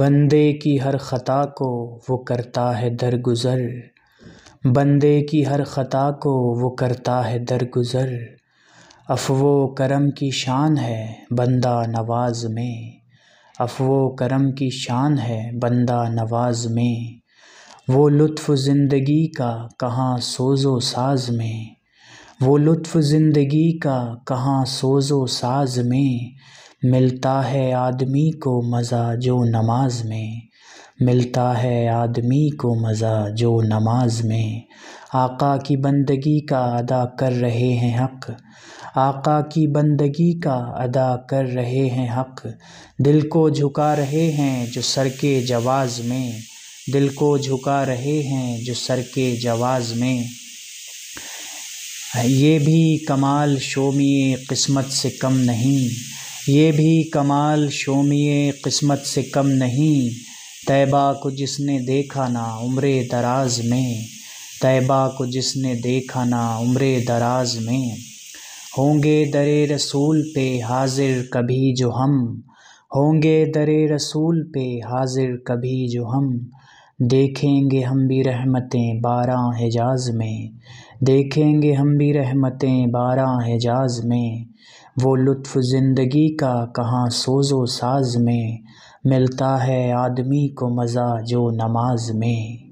بندے کی ہر خطا کو وہ کرتا ہے درگزر بندے کی ہر خطا کو وہ کرتا ہے درگزر افو و کرم کی شان ہے بندہ نواز میں افو و کرم کی شان ہے بندہ نواز میں وہ لطف زندگی کا کہاں سوز و ساز میں وہ لطف زندگی کا کہاں سوز و ساز میں ملتا ہے آدمی کو مزہ جو نماز میں ملتا ہے آدمی کو مزہ جو نماز میں آقا کی بندگی کا ادا کر رہے ہیں حق آقا کی بندگی کا ادا کر رہے ہیں حق دل کو جھکا رہے ہیں جو سر کے جواز میں دل کو جھکا رہے ہیں جو سر کے جواز میں یہ بھی کمال شومی قسمت سے کم نہیں یہ بھی کمال شومی قسمت سے کم نہیں طیبہ کو جس نے دیکھا نا عمر دراز میں طیبہ کو جس نے دیکھا نا عمر دراز میں ہوں گے در رسول پہ حاضر کبھی جو ہم ہوں گے در رسول پہ حاضر کبھی جو ہم دیکھیں گے ہم بھی رحمتیں بارہ حجاز میں دیکھیں گے ہم بھی رحمتیں بارہ حجاز میں وہ لطف زندگی کا کہاں سوز و ساز میں ملتا ہے آدمی کو مزہ جو نماز میں